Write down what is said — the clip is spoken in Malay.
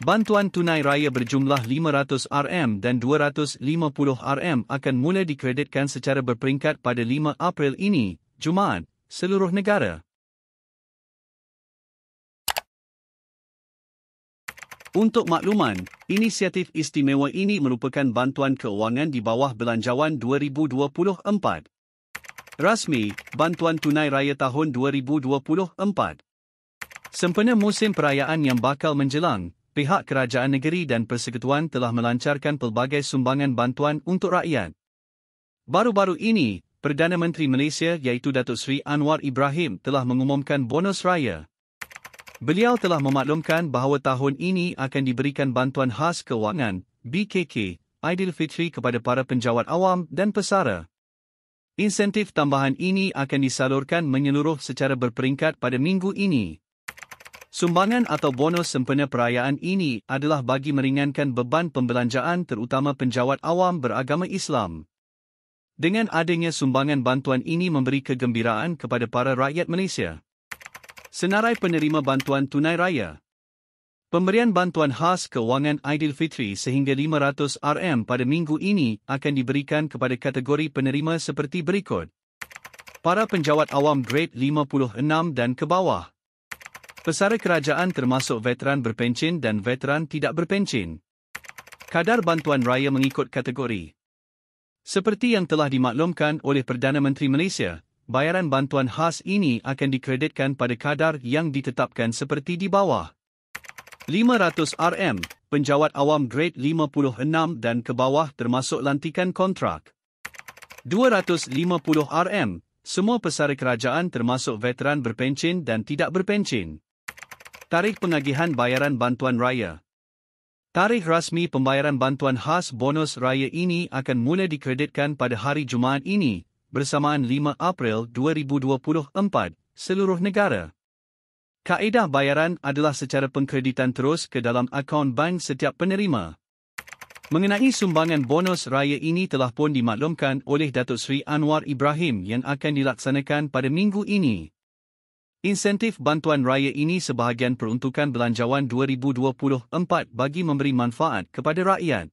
Bantuan tunai raya berjumlah 500 RM dan 250 RM akan mula dikreditkan secara berperingkat pada 5 April ini, Jumaat, seluruh negara. Untuk makluman, inisiatif istimewa ini merupakan bantuan keuangan di bawah Belanjawan 2024. Rasmi, Bantuan Tunai Raya Tahun 2024. Sempena musim perayaan yang bakal menjelang, pihak kerajaan negeri dan persekutuan telah melancarkan pelbagai sumbangan bantuan untuk rakyat. Baru-baru ini, Perdana Menteri Malaysia iaitu Datuk Seri Anwar Ibrahim telah mengumumkan bonus raya. Beliau telah memaklumkan bahawa tahun ini akan diberikan bantuan khas kewangan BKK Aidilfitri kepada para penjawat awam dan pesara. Insentif tambahan ini akan disalurkan menyeluruh secara berperingkat pada minggu ini. Sumbangan atau bonus sempena perayaan ini adalah bagi meringankan beban pembelanjaan terutama penjawat awam beragama Islam. Dengan adanya sumbangan bantuan ini memberi kegembiraan kepada para rakyat Malaysia. Senarai penerima bantuan tunai raya. Pemberian bantuan khas kewangan Aidilfitri sehingga 500 RM pada minggu ini akan diberikan kepada kategori penerima seperti berikut. Para penjawat awam grade 56 dan ke bawah. Pesara kerajaan termasuk veteran berpencin dan veteran tidak berpencin. Kadar bantuan raya mengikut kategori. Seperti yang telah dimaklumkan oleh Perdana Menteri Malaysia, bayaran bantuan khas ini akan dikreditkan pada kadar yang ditetapkan seperti di bawah. 500 RM, penjawat awam grade 56 dan ke bawah termasuk lantikan kontrak. 250 RM, semua pesara kerajaan termasuk veteran berpencin dan tidak berpencin. Tarikh pengagihan bayaran bantuan raya. Tarikh rasmi pembayaran bantuan khas bonus raya ini akan mula dikreditkan pada hari Jumaat ini bersamaan 5 April 2024 seluruh negara. Kaedah bayaran adalah secara pengkreditan terus ke dalam akaun bank setiap penerima. Mengenai sumbangan bonus raya ini telah pun dimaklumkan oleh Datuk Sri Anwar Ibrahim yang akan dilaksanakan pada minggu ini. Insentif bantuan raya ini sebahagian peruntukan belanjawan 2024 bagi memberi manfaat kepada rakyat.